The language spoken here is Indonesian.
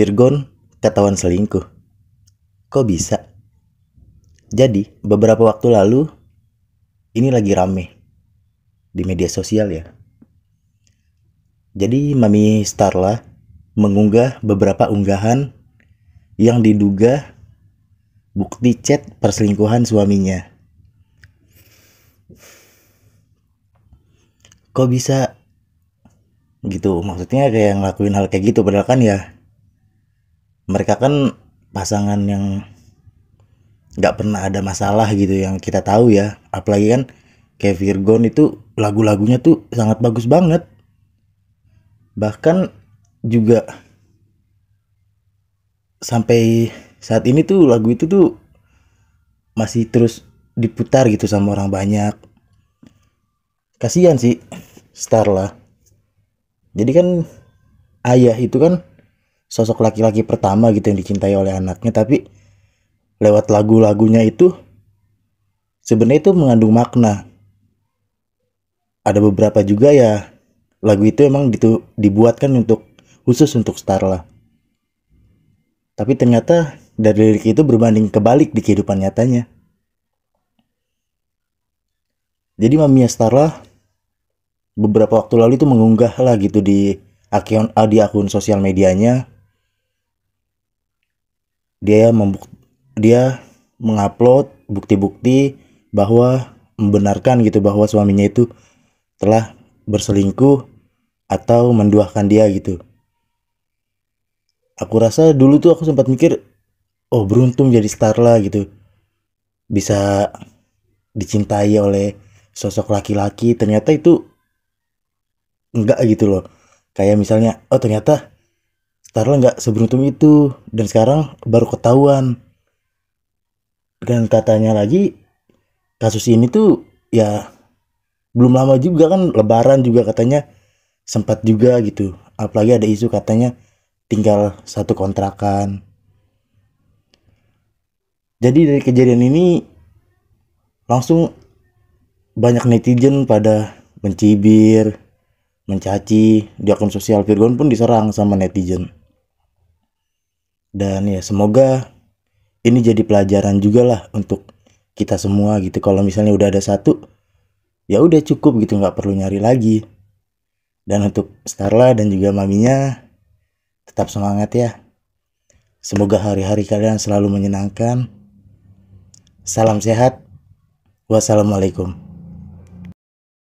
Virgon ketahuan selingkuh. Kok bisa? Jadi, beberapa waktu lalu ini lagi rame di media sosial ya. Jadi Mami Starla mengunggah beberapa unggahan yang diduga bukti chat perselingkuhan suaminya. Kok bisa gitu? Maksudnya kayak ngelakuin hal kayak gitu padahal kan ya mereka kan pasangan yang nggak pernah ada masalah gitu yang kita tahu ya apalagi kan kayak Virgon itu lagu-lagunya tuh sangat bagus banget bahkan juga sampai saat ini tuh lagu itu tuh masih terus diputar gitu sama orang banyak kasihan sih Star lah jadi kan ayah itu kan sosok laki-laki pertama gitu yang dicintai oleh anaknya tapi lewat lagu-lagunya itu sebenarnya itu mengandung makna ada beberapa juga ya lagu itu emang ditu dibuatkan untuk khusus untuk Starla tapi ternyata dari lirik itu berbanding kebalik di kehidupan nyatanya jadi Mamiya Starla beberapa waktu lalu itu mengunggah lah gitu di akun di akun sosial medianya dia membuk dia mengupload bukti-bukti bahwa membenarkan gitu bahwa suaminya itu telah berselingkuh atau menduahkan dia gitu. Aku rasa dulu tuh aku sempat mikir, oh beruntung jadi star lah gitu. Bisa dicintai oleh sosok laki-laki, ternyata itu enggak gitu loh. Kayak misalnya, oh ternyata Tarla nggak seberuntung itu dan sekarang baru ketahuan dan katanya lagi kasus ini tuh ya belum lama juga kan lebaran juga katanya sempat juga gitu apalagi ada isu katanya tinggal satu kontrakan jadi dari kejadian ini langsung banyak netizen pada mencibir mencaci di akun sosial Virgon pun diserang sama netizen dan ya semoga ini jadi pelajaran juga lah untuk kita semua gitu kalau misalnya udah ada satu ya udah cukup gitu nggak perlu nyari lagi dan untuk Starla dan juga maminya tetap semangat ya semoga hari-hari kalian selalu menyenangkan salam sehat wassalamualaikum